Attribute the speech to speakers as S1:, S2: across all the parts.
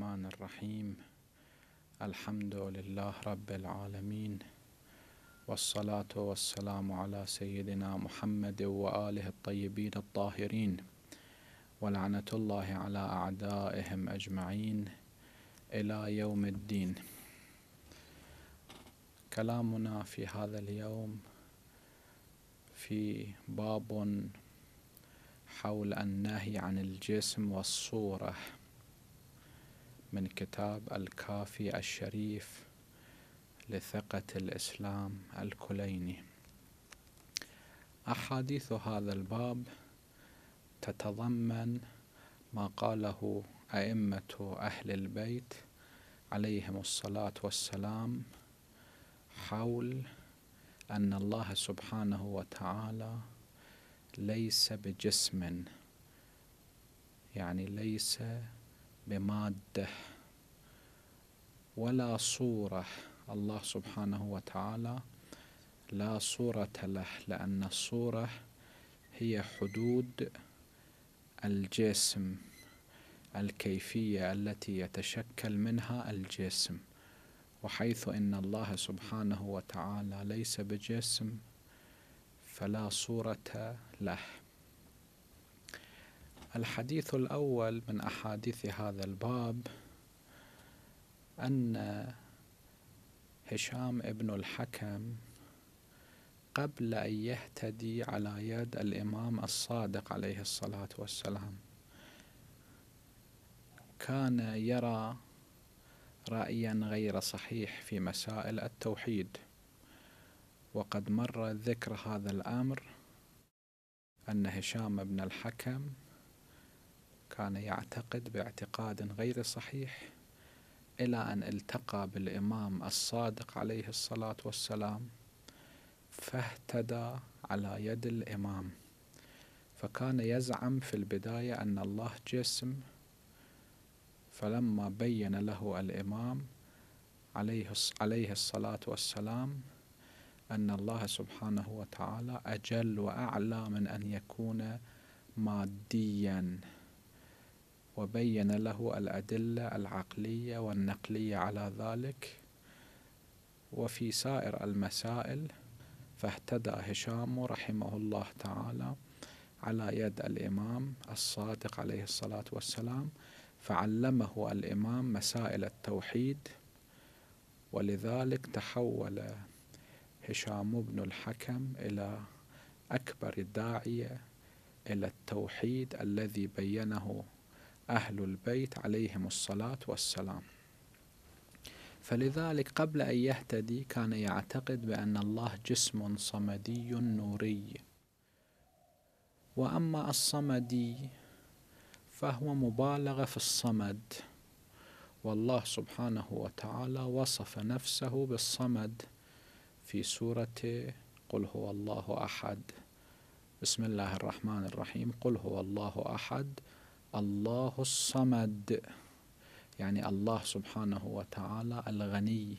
S1: الرحمن الرحيم الحمد لله رب العالمين والصلاة والسلام على سيدنا محمد وآله الطيبين الطاهرين ولعنة الله على أعدائهم أجمعين إلى يوم الدين كلامنا في هذا اليوم في باب حول النهي عن الجسم والصوره من كتاب الكافي الشريف لثقة الإسلام الكليني أحاديث هذا الباب تتضمن ما قاله أئمة أهل البيت عليهم الصلاة والسلام حول أن الله سبحانه وتعالى ليس بجسم يعني ليس بماده ولا صوره الله سبحانه وتعالى لا صوره له لان الصوره هي حدود الجسم الكيفيه التي يتشكل منها الجسم وحيث ان الله سبحانه وتعالى ليس بجسم فلا صوره له الحديث الأول من أحاديث هذا الباب أن هشام ابن الحكم قبل أن يهتدي على يد الإمام الصادق عليه الصلاة والسلام كان يرى رأيا غير صحيح في مسائل التوحيد وقد مر ذكر هذا الأمر أن هشام بن الحكم كان يعتقد باعتقاد غير صحيح إلى أن التقى بالإمام الصادق عليه الصلاة والسلام فاهتدى على يد الإمام فكان يزعم في البداية أن الله جسم فلما بين له الإمام عليه الصلاة والسلام أن الله سبحانه وتعالى أجل وأعلى من أن يكون مادياً وبين له الأدلة العقلية والنقلية على ذلك وفي سائر المسائل فاهتدى هشام رحمه الله تعالى على يد الإمام الصادق عليه الصلاة والسلام فعلمه الإمام مسائل التوحيد ولذلك تحول هشام بن الحكم إلى أكبر داعية إلى التوحيد الذي بينه أهل البيت عليهم الصلاة والسلام فلذلك قبل أن يهتدي كان يعتقد بأن الله جسم صمدي نوري وأما الصمدي فهو مبالغة في الصمد والله سبحانه وتعالى وصف نفسه بالصمد في سورة قل هو الله أحد بسم الله الرحمن الرحيم قل هو الله أحد الله الصمد يعني الله سبحانه وتعالى الغني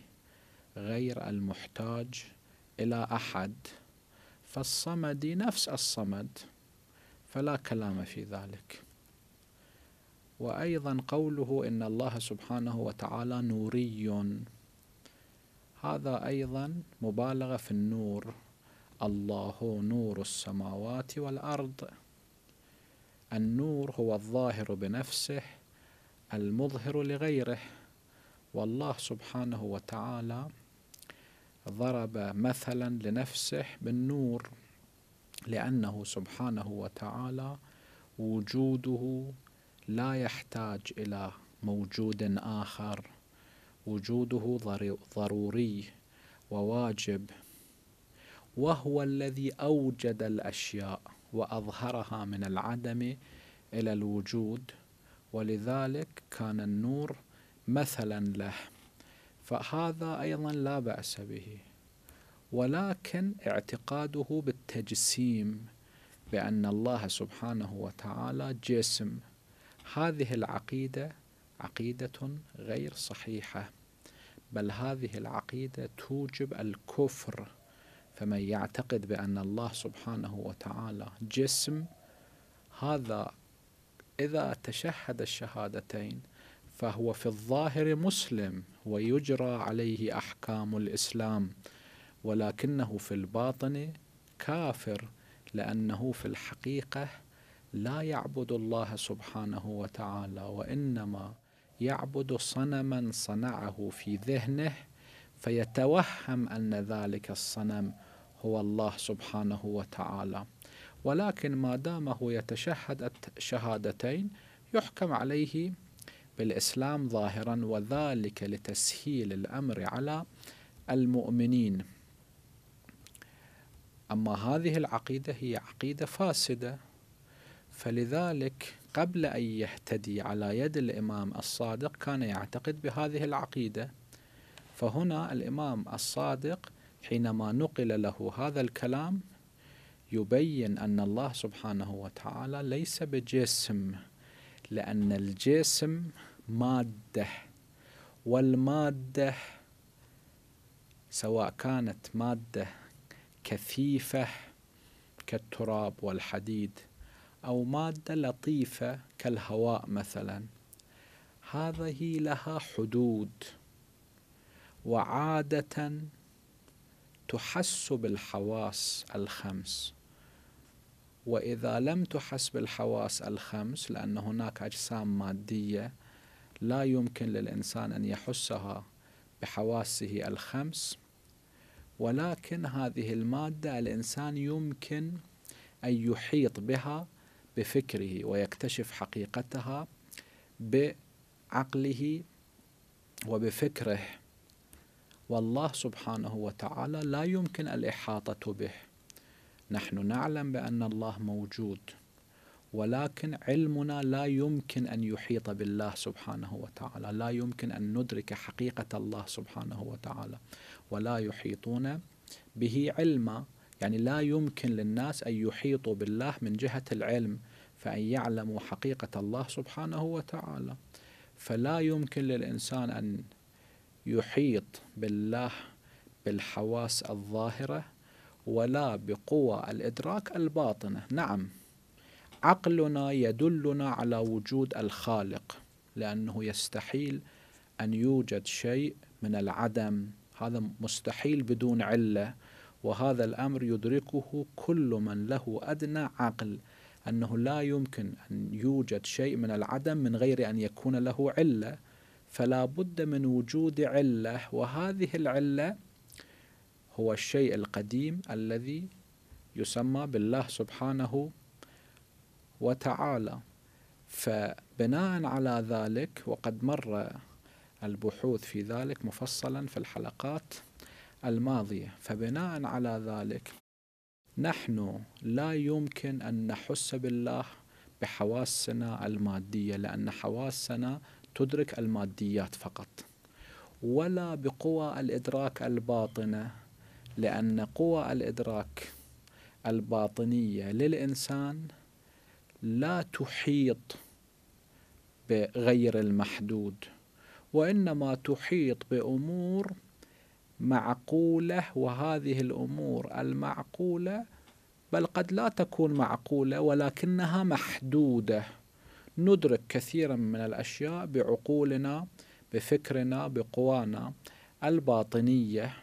S1: غير المحتاج إلى أحد فالصمد نفس الصمد فلا كلام في ذلك وأيضا قوله إن الله سبحانه وتعالى نوري هذا أيضا مبالغة في النور الله نور السماوات والأرض النور هو الظاهر بنفسه المظهر لغيره والله سبحانه وتعالى ضرب مثلا لنفسه بالنور لأنه سبحانه وتعالى وجوده لا يحتاج إلى موجود آخر وجوده ضروري وواجب وهو الذي أوجد الأشياء واظهرها من العدم الى الوجود ولذلك كان النور مثلا له فهذا ايضا لا باس به ولكن اعتقاده بالتجسيم بان الله سبحانه وتعالى جسم هذه العقيده عقيده غير صحيحه بل هذه العقيده توجب الكفر فمن يعتقد بأن الله سبحانه وتعالى جسم هذا إذا تشهد الشهادتين فهو في الظاهر مسلم ويجرى عليه أحكام الإسلام ولكنه في الباطن كافر لأنه في الحقيقة لا يعبد الله سبحانه وتعالى وإنما يعبد صنما صنعه في ذهنه فيتوهم أن ذلك الصنم هو الله سبحانه وتعالى ولكن ما دامه يتشهد الشهادتين يحكم عليه بالإسلام ظاهرا وذلك لتسهيل الأمر على المؤمنين أما هذه العقيدة هي عقيدة فاسدة فلذلك قبل أن يهتدي على يد الإمام الصادق كان يعتقد بهذه العقيدة فهنا الإمام الصادق حينما نقل له هذا الكلام يبين أن الله سبحانه وتعالى ليس بجسم لأن الجسم مادة والمادة سواء كانت مادة كثيفة كالتراب والحديد أو مادة لطيفة كالهواء مثلا هذه لها حدود وعادة تحس بالحواس الخمس واذا لم تحس بالحواس الخمس لان هناك اجسام ماديه لا يمكن للانسان ان يحسها بحواسه الخمس ولكن هذه الماده الانسان يمكن ان يحيط بها بفكره ويكتشف حقيقتها بعقله وبفكره والله سبحانه وتعالى لا يمكن الإحاطة به نحن نعلم بأن الله موجود ولكن علمنا لا يمكن أن يحيط بالله سبحانه وتعالى لا يمكن أن ندرك حقيقة الله سبحانه وتعالى ولا يحيطون به علما يعني لا يمكن للناس أن يحيطوا بالله من جهة العلم فأن يعلموا حقيقة الله سبحانه وتعالى فلا يمكن للإنسان أن يحيط بالله بالحواس الظاهرة ولا بقوى الإدراك الباطنة نعم عقلنا يدلنا على وجود الخالق لأنه يستحيل أن يوجد شيء من العدم هذا مستحيل بدون علة وهذا الأمر يدركه كل من له أدنى عقل أنه لا يمكن أن يوجد شيء من العدم من غير أن يكون له علة فلا بد من وجود عله وهذه العله هو الشيء القديم الذي يسمى بالله سبحانه وتعالى فبناء على ذلك وقد مر البحوث في ذلك مفصلا في الحلقات الماضيه فبناء على ذلك نحن لا يمكن ان نحس بالله بحواسنا الماديه لان حواسنا تدرك الماديات فقط ولا بقوى الإدراك الباطنة لأن قوى الإدراك الباطنية للإنسان لا تحيط بغير المحدود وإنما تحيط بأمور معقولة وهذه الأمور المعقولة بل قد لا تكون معقولة ولكنها محدودة ندرك كثيرا من الاشياء بعقولنا بفكرنا بقوانا الباطنيه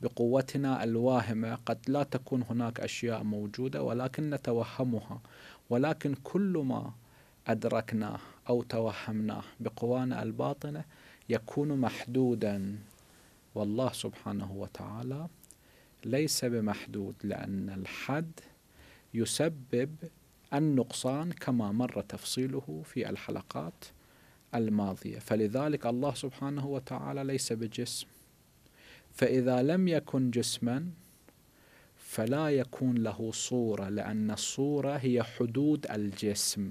S1: بقوتنا الواهمه قد لا تكون هناك اشياء موجوده ولكن نتوهمها ولكن كل ما ادركناه او توهمناه بقوانا الباطنه يكون محدودا والله سبحانه وتعالى ليس بمحدود لان الحد يسبب النقصان كما مر تفصيله في الحلقات الماضية فلذلك الله سبحانه وتعالى ليس بجسم فإذا لم يكن جسما فلا يكون له صورة لأن الصورة هي حدود الجسم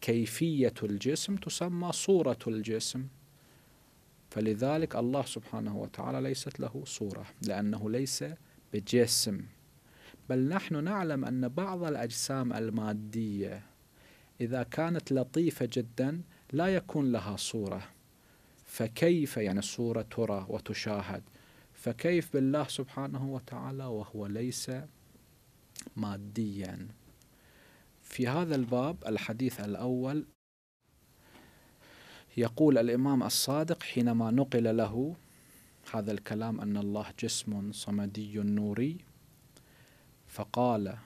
S1: كيفية الجسم تسمى صورة الجسم فلذلك الله سبحانه وتعالى ليست له صورة لأنه ليس بجسم بل نحن نعلم أن بعض الأجسام المادية إذا كانت لطيفة جدا لا يكون لها صورة فكيف يعني الصورة ترى وتشاهد فكيف بالله سبحانه وتعالى وهو ليس ماديا في هذا الباب الحديث الأول يقول الإمام الصادق حينما نقل له هذا الكلام أن الله جسم صمدي نوري فقال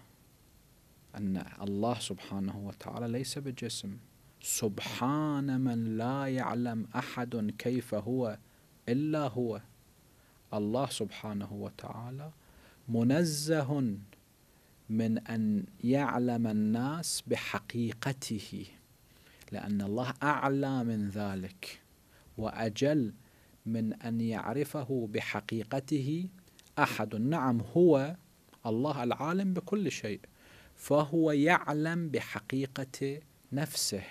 S1: أن الله سبحانه وتعالى ليس بجسم سبحان من لا يعلم أحد كيف هو إلا هو الله سبحانه وتعالى منزه من أن يعلم الناس بحقيقته لأن الله أعلى من ذلك وأجل من أن يعرفه بحقيقته أحد نعم هو الله العالم بكل شيء فهو يعلم بحقيقة نفسه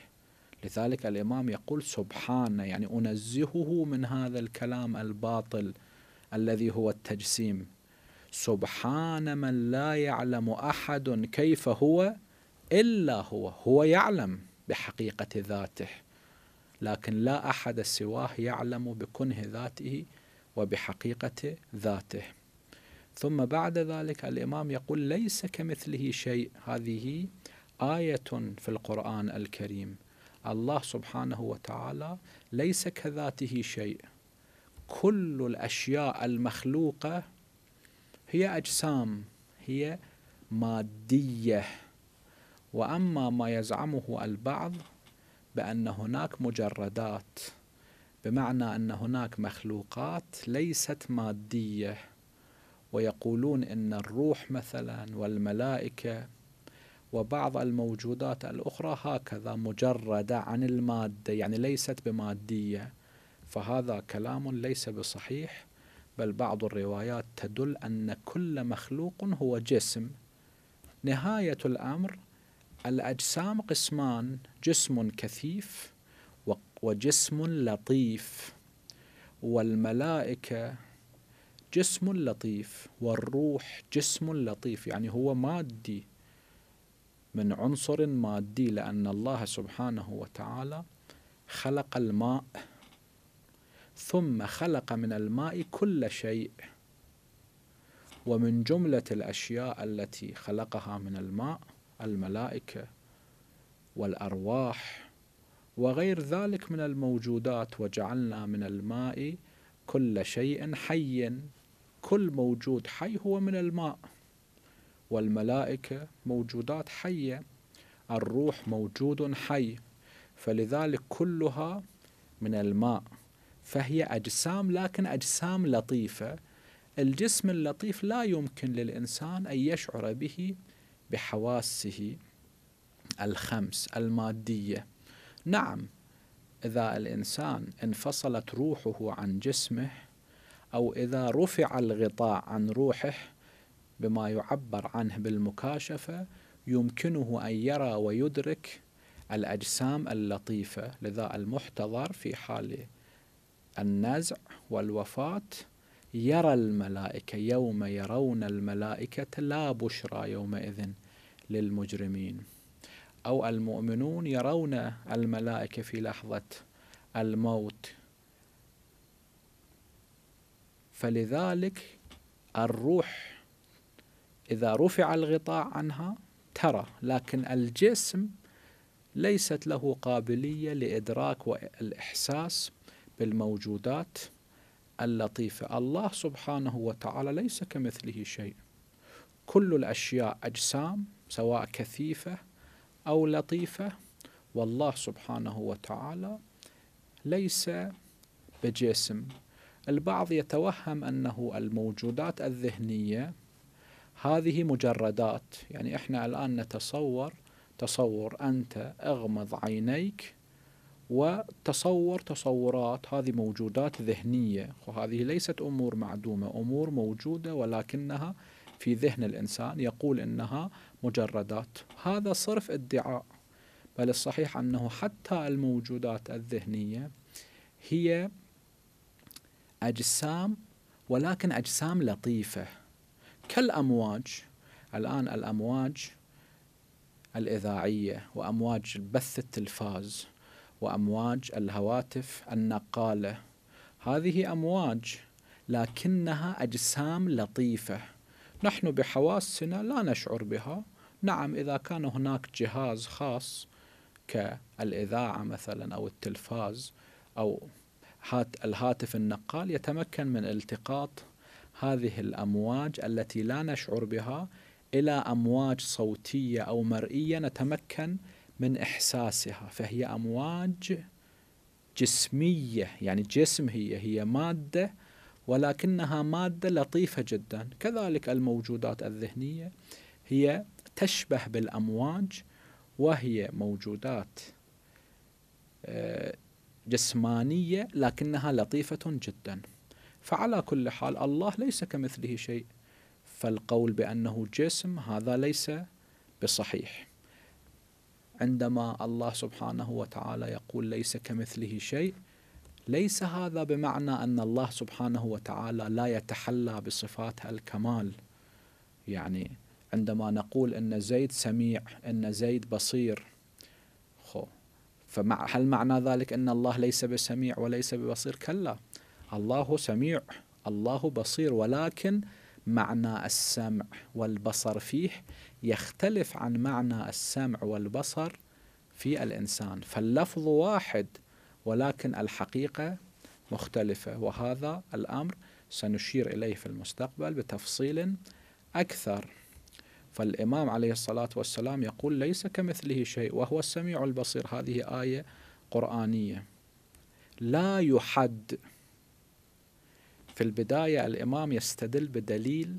S1: لذلك الإمام يقول سبحان يعني أنزهه من هذا الكلام الباطل الذي هو التجسيم سبحان من لا يعلم أحد كيف هو إلا هو هو يعلم بحقيقة ذاته لكن لا أحد سواه يعلم بكنه ذاته وبحقيقة ذاته ثم بعد ذلك الإمام يقول ليس كمثله شيء هذه آية في القرآن الكريم الله سبحانه وتعالى ليس كذاته شيء كل الأشياء المخلوقة هي أجسام هي مادية وأما ما يزعمه البعض بأن هناك مجردات بمعنى أن هناك مخلوقات ليست مادية ويقولون ان الروح مثلا والملائكه وبعض الموجودات الاخرى هكذا مجرده عن الماده يعني ليست بماديه فهذا كلام ليس بصحيح بل بعض الروايات تدل ان كل مخلوق هو جسم نهايه الامر الاجسام قسمان جسم كثيف وجسم لطيف والملائكه جسم لطيف والروح جسم لطيف يعني هو مادي من عنصر مادي لأن الله سبحانه وتعالى خلق الماء ثم خلق من الماء كل شيء ومن جملة الأشياء التي خلقها من الماء الملائكة والأرواح وغير ذلك من الموجودات وجعلنا من الماء كل شيء حي كل موجود حي هو من الماء والملائكة موجودات حية الروح موجود حي فلذلك كلها من الماء فهي أجسام لكن أجسام لطيفة الجسم اللطيف لا يمكن للإنسان أن يشعر به بحواسه الخمس المادية نعم إذا الإنسان انفصلت روحه عن جسمه أو إذا رفع الغطاء عن روحه بما يعبر عنه بالمكاشفة يمكنه أن يرى ويدرك الأجسام اللطيفة لذا المحتضر في حال النزع والوفاة يرى الملائكة يوم يرون الملائكة لا بشرى يومئذ للمجرمين أو المؤمنون يرون الملائكة في لحظة الموت فلذلك الروح إذا رفع الغطاء عنها ترى لكن الجسم ليست له قابلية لإدراك والإحساس بالموجودات اللطيفة الله سبحانه وتعالى ليس كمثله شيء كل الأشياء أجسام سواء كثيفة أو لطيفة والله سبحانه وتعالى ليس بجسم البعض يتوهم أنه الموجودات الذهنية هذه مجردات يعني إحنا الآن نتصور تصور أنت أغمض عينيك وتصور تصورات هذه موجودات ذهنية وهذه ليست أمور معدومة أمور موجودة ولكنها في ذهن الإنسان يقول إنها مجردات هذا صرف ادعاء بل الصحيح أنه حتى الموجودات الذهنية هي أجسام ولكن أجسام لطيفة كالأمواج الآن الأمواج الإذاعية وأمواج بث التلفاز وأمواج الهواتف النقالة هذه أمواج لكنها أجسام لطيفة نحن بحواسنا لا نشعر بها نعم إذا كان هناك جهاز خاص كالإذاعة مثلا أو التلفاز أو هات الهاتف النقال يتمكن من التقاط هذه الأمواج التي لا نشعر بها إلى أمواج صوتية أو مرئية نتمكن من إحساسها فهي أمواج جسمية يعني جسم هي هي مادة ولكنها مادة لطيفة جدا كذلك الموجودات الذهنية هي تشبه بالأمواج وهي موجودات آه، جسمانية لكنها لطيفة جدا فعلى كل حال الله ليس كمثله شيء فالقول بأنه جسم هذا ليس بصحيح عندما الله سبحانه وتعالى يقول ليس كمثله شيء ليس هذا بمعنى أن الله سبحانه وتعالى لا يتحلى بصفات الكمال يعني عندما نقول أن زيد سميع أن زيد بصير فمع هل معنى ذلك أن الله ليس بسميع وليس ببصير كلا الله سميع الله بصير ولكن معنى السمع والبصر فيه يختلف عن معنى السمع والبصر في الإنسان فاللفظ واحد ولكن الحقيقة مختلفة وهذا الأمر سنشير إليه في المستقبل بتفصيل أكثر فالإمام عليه الصلاة والسلام يقول ليس كمثله شيء وهو السميع البصير هذه آية قرآنية لا يحد في البداية الإمام يستدل بدليل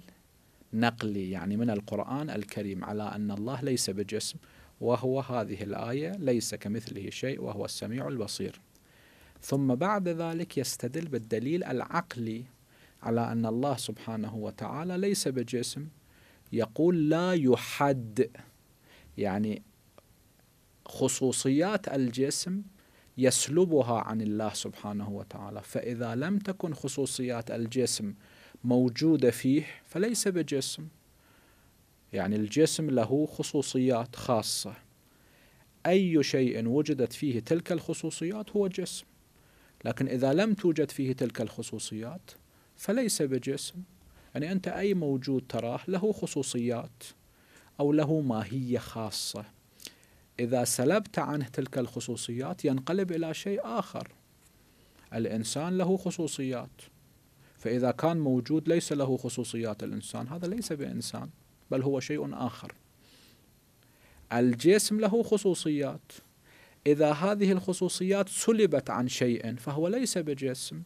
S1: نقلي يعني من القرآن الكريم على أن الله ليس بجسم وهو هذه الآية ليس كمثله شيء وهو السميع البصير ثم بعد ذلك يستدل بالدليل العقلي على أن الله سبحانه وتعالى ليس بجسم يقول لا يحد يعني خصوصيات الجسم يسلبها عن الله سبحانه وتعالى فإذا لم تكن خصوصيات الجسم موجودة فيه فليس بجسم يعني الجسم له خصوصيات خاصة أي شيء وجدت فيه تلك الخصوصيات هو جسم لكن إذا لم توجد فيه تلك الخصوصيات فليس بجسم يعني أنت أي موجود تراه له خصوصيات أو له ماهية خاصة إذا سلبت عنه تلك الخصوصيات ينقلب إلى شيء آخر الإنسان له خصوصيات فإذا كان موجود ليس له خصوصيات الإنسان هذا ليس بإنسان بل هو شيء آخر الجسم له خصوصيات إذا هذه الخصوصيات سلبت عن شيء فهو ليس بجسم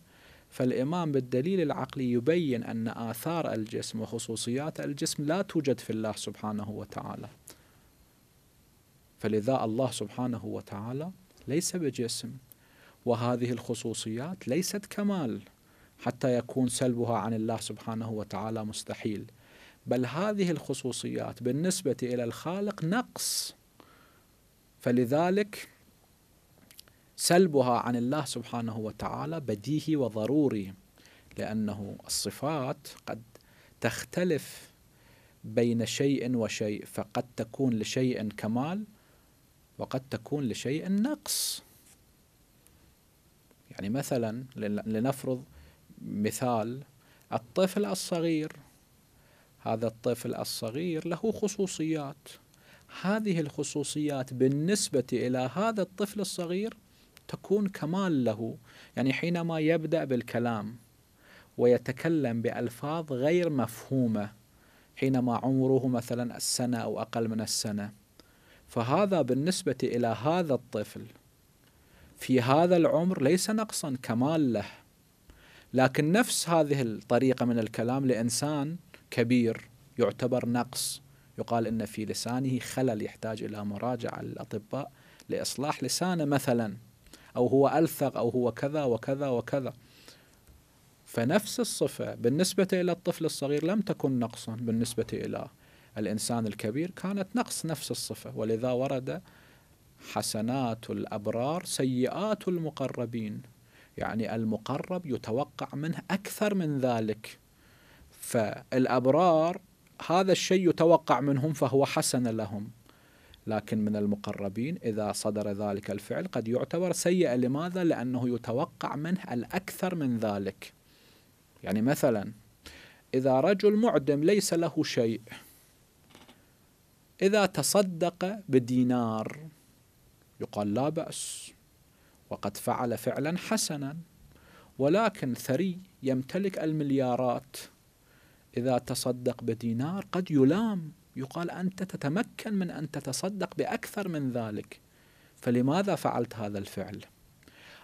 S1: فالإمام بالدليل العقلي يبين أن آثار الجسم وخصوصيات الجسم لا توجد في الله سبحانه وتعالى فلذا الله سبحانه وتعالى ليس بجسم وهذه الخصوصيات ليست كمال حتى يكون سلبها عن الله سبحانه وتعالى مستحيل بل هذه الخصوصيات بالنسبة إلى الخالق نقص فلذلك سلبها عن الله سبحانه وتعالى بديهي وضروري لأنه الصفات قد تختلف بين شيء وشيء فقد تكون لشيء كمال وقد تكون لشيء نقص يعني مثلا لنفرض مثال الطفل الصغير هذا الطفل الصغير له خصوصيات هذه الخصوصيات بالنسبة إلى هذا الطفل الصغير تكون كمال له يعني حينما يبدأ بالكلام ويتكلم بألفاظ غير مفهومة حينما عمره مثلا السنة أو أقل من السنة فهذا بالنسبة إلى هذا الطفل في هذا العمر ليس نقصا كمال له لكن نفس هذه الطريقة من الكلام لإنسان كبير يعتبر نقص يقال إن في لسانه خلل يحتاج إلى مراجعة للأطباء لإصلاح لسانه مثلاً أو هو ألثغ أو هو كذا وكذا وكذا فنفس الصفة بالنسبة إلى الطفل الصغير لم تكن نقصا بالنسبة إلى الإنسان الكبير كانت نقص نفس الصفة ولذا ورد حسنات الأبرار سيئات المقربين يعني المقرب يتوقع منه أكثر من ذلك فالأبرار هذا الشيء يتوقع منهم فهو حسن لهم لكن من المقربين إذا صدر ذلك الفعل قد يعتبر سيئا لماذا؟ لأنه يتوقع منه الأكثر من ذلك يعني مثلا إذا رجل معدم ليس له شيء إذا تصدق بدينار يقال لا بأس وقد فعل فعلا حسنا ولكن ثري يمتلك المليارات إذا تصدق بدينار قد يلام يقال أنت تتمكن من أن تتصدق بأكثر من ذلك فلماذا فعلت هذا الفعل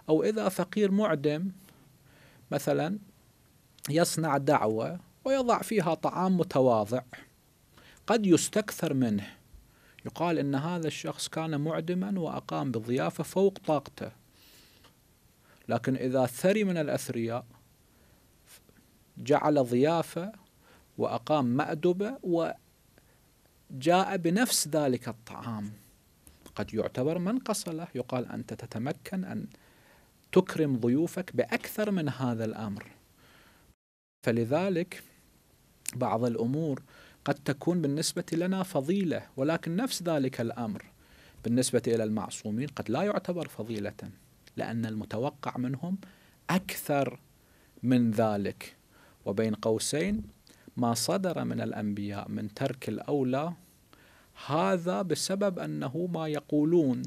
S1: أو إذا فقير معدم مثلا يصنع دعوة ويضع فيها طعام متواضع قد يستكثر منه يقال ان هذا الشخص كان معدما واقام بالضيافه فوق طاقته لكن اذا ثري من الاثرياء جعل ضيافه واقام مأدبه جاء بنفس ذلك الطعام قد يعتبر منقصة له يقال أنت تتمكن أن تكرم ضيوفك بأكثر من هذا الأمر فلذلك بعض الأمور قد تكون بالنسبة لنا فضيلة ولكن نفس ذلك الأمر بالنسبة إلى المعصومين قد لا يعتبر فضيلة لأن المتوقع منهم أكثر من ذلك وبين قوسين ما صدر من الأنبياء من ترك الأولى هذا بسبب أنه ما يقولون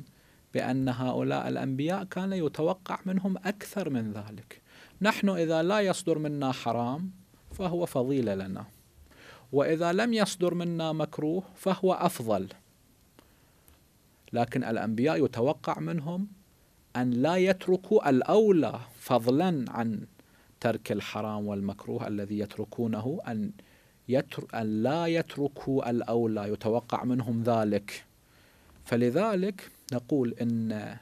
S1: بأن هؤلاء الأنبياء كان يتوقع منهم أكثر من ذلك نحن إذا لا يصدر منا حرام فهو فضيلة لنا وإذا لم يصدر منا مكروه فهو أفضل لكن الأنبياء يتوقع منهم أن لا يتركوا الأولى فضلا عن ترك الحرام والمكروه الذي يتركونه أن, يتر أن لا يتركوا الأولى يتوقع منهم ذلك فلذلك نقول إن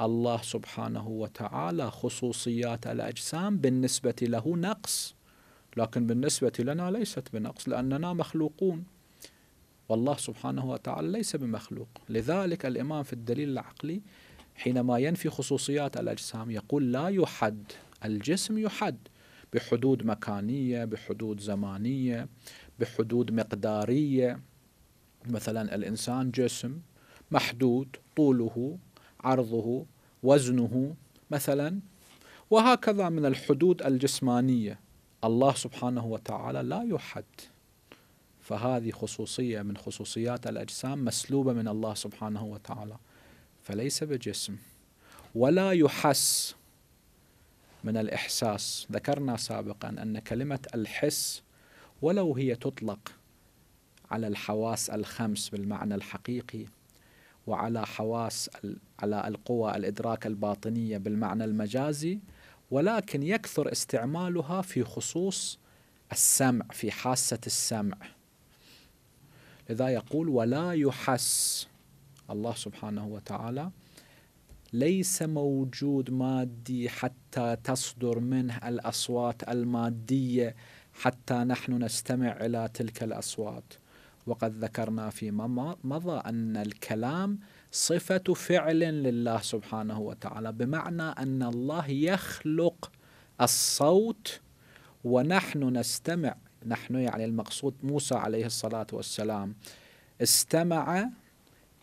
S1: الله سبحانه وتعالى خصوصيات الأجسام بالنسبة له نقص لكن بالنسبة لنا ليست بنقص لأننا مخلوقون والله سبحانه وتعالى ليس بمخلوق لذلك الإمام في الدليل العقلي حينما ينفي خصوصيات الأجسام يقول لا يحد الجسم يحد بحدود مكانية بحدود زمانية بحدود مقدارية مثلا الإنسان جسم محدود طوله عرضه وزنه مثلا وهكذا من الحدود الجسمانية الله سبحانه وتعالى لا يحد فهذه خصوصية من خصوصيات الأجسام مسلوبة من الله سبحانه وتعالى فليس بجسم ولا يحس من الإحساس ذكرنا سابقا أن كلمة الحس ولو هي تطلق على الحواس الخمس بالمعنى الحقيقي وعلى حواس على القوى الإدراك الباطنية بالمعنى المجازي ولكن يكثر استعمالها في خصوص السمع في حاسة السمع لذا يقول ولا يحس الله سبحانه وتعالى ليس موجود مادي حتى تصدر منه الاصوات الماديه حتى نحن نستمع الى تلك الاصوات وقد ذكرنا فيما مضى ان الكلام صفه فعل لله سبحانه وتعالى بمعنى ان الله يخلق الصوت ونحن نستمع نحن يعني المقصود موسى عليه الصلاه والسلام استمع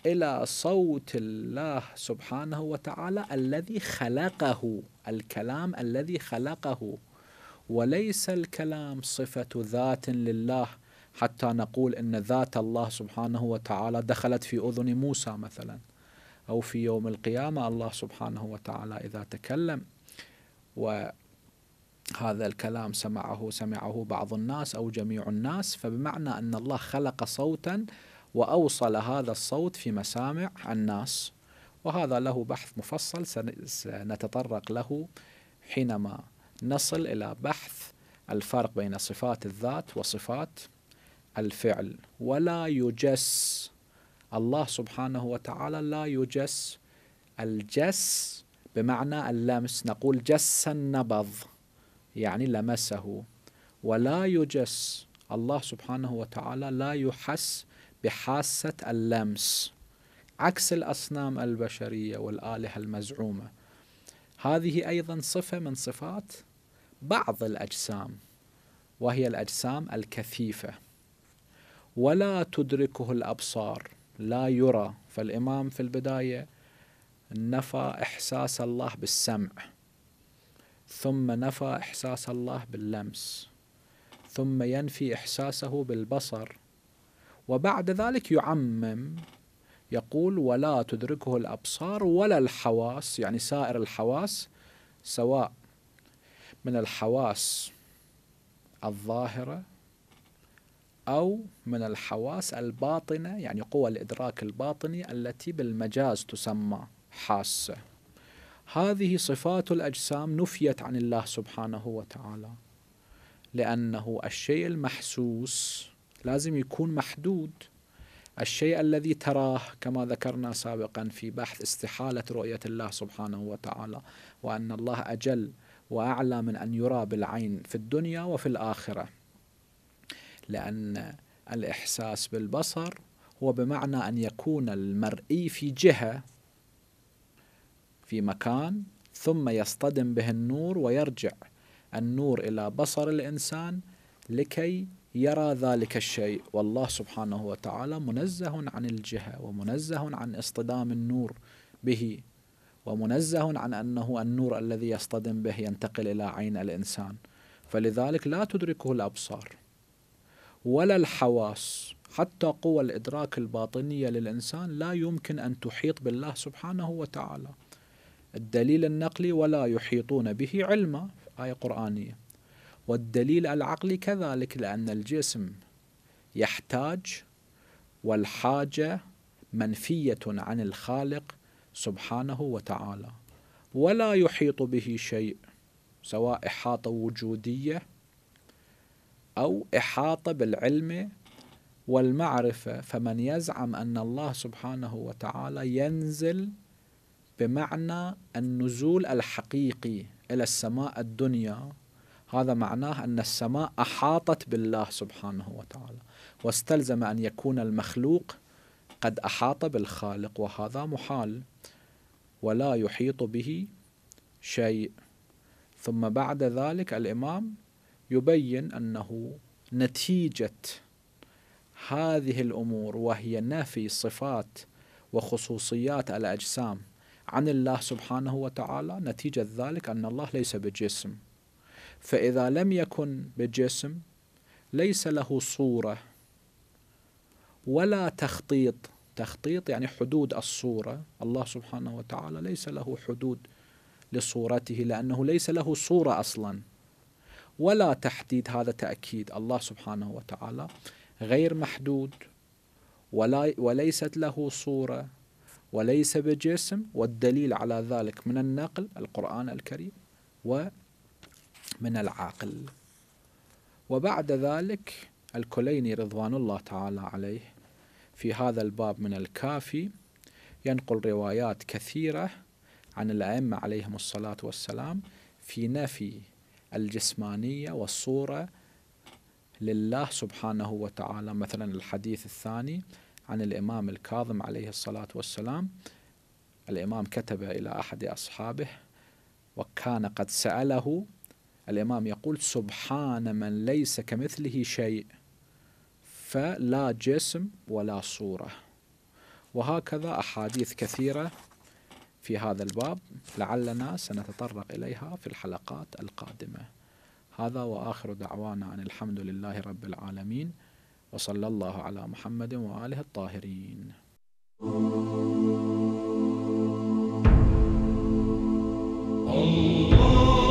S1: الى صوت الله سبحانه وتعالى الذي خلقه الكلام الذي خلقه وليس الكلام صفه ذات لله حتى نقول ان ذات الله سبحانه وتعالى دخلت في اذن موسى مثلا او في يوم القيامه الله سبحانه وتعالى اذا تكلم و هذا الكلام سمعه سمعه بعض الناس او جميع الناس فبمعنى ان الله خلق صوتا وأوصل هذا الصوت في مسامع الناس وهذا له بحث مفصل سنتطرق له حينما نصل إلى بحث الفرق بين صفات الذات وصفات الفعل ولا يجس الله سبحانه وتعالى لا يجس الجس بمعنى اللمس نقول جس النبض يعني لمسه ولا يجس الله سبحانه وتعالى لا يحس بحاسة اللمس عكس الأصنام البشرية والآلهة المزعومة هذه أيضا صفة من صفات بعض الأجسام وهي الأجسام الكثيفة ولا تدركه الأبصار لا يرى فالإمام في البداية نفى إحساس الله بالسمع ثم نفى إحساس الله باللمس ثم ينفي إحساسه بالبصر وبعد ذلك يعمم يقول ولا تدركه الابصار ولا الحواس يعني سائر الحواس سواء من الحواس الظاهره او من الحواس الباطنه يعني قوى الادراك الباطني التي بالمجاز تسمى حاسه هذه صفات الاجسام نفيت عن الله سبحانه وتعالى لانه الشيء المحسوس لازم يكون محدود الشيء الذي تراه كما ذكرنا سابقا في بحث استحالة رؤية الله سبحانه وتعالى وأن الله أجل وأعلى من أن يرى بالعين في الدنيا وفي الآخرة لأن الإحساس بالبصر هو بمعنى أن يكون المرئي في جهة في مكان ثم يصطدم به النور ويرجع النور إلى بصر الإنسان لكي يرى ذلك الشيء والله سبحانه وتعالى منزه عن الجهة ومنزه عن اصطدام النور به ومنزه عن أنه النور الذي يصطدم به ينتقل إلى عين الإنسان فلذلك لا تدركه الأبصار ولا الحواس حتى قوى الإدراك الباطنية للإنسان لا يمكن أن تحيط بالله سبحانه وتعالى الدليل النقلي ولا يحيطون به علما آية قرآنية والدليل العقلي كذلك لأن الجسم يحتاج والحاجة منفية عن الخالق سبحانه وتعالى ولا يحيط به شيء سواء إحاطة وجودية أو إحاطة بالعلم والمعرفة فمن يزعم أن الله سبحانه وتعالى ينزل بمعنى النزول الحقيقي إلى السماء الدنيا هذا معناه أن السماء أحاطت بالله سبحانه وتعالى واستلزم أن يكون المخلوق قد أحاط بالخالق وهذا محال ولا يحيط به شيء ثم بعد ذلك الإمام يبين أنه نتيجة هذه الأمور وهي نفي صفات وخصوصيات الأجسام عن الله سبحانه وتعالى نتيجة ذلك أن الله ليس بجسم فإذا لم يكن بجسم ليس له صورة ولا تخطيط تخطيط يعني حدود الصورة الله سبحانه وتعالى ليس له حدود لصورته لأنه ليس له صورة أصلا ولا تحديد هذا تأكيد الله سبحانه وتعالى غير محدود ولا وليست له صورة وليس بجسم والدليل على ذلك من النقل القرآن الكريم و من العاقل وبعد ذلك الكليني رضوان الله تعالى عليه في هذا الباب من الكافي ينقل روايات كثيرة عن الأئمة عليهم الصلاة والسلام في نفي الجسمانية والصورة لله سبحانه وتعالى مثلا الحديث الثاني عن الإمام الكاظم عليه الصلاة والسلام الإمام كتب إلى أحد أصحابه وكان قد سأله الإمام يقول سبحان من ليس كمثله شيء فلا جسم ولا صورة وهكذا أحاديث كثيرة في هذا الباب لعلنا سنتطرق إليها في الحلقات القادمة هذا وآخر دعوانا أن الحمد لله رب العالمين وصلى الله على محمد وآله الطاهرين الله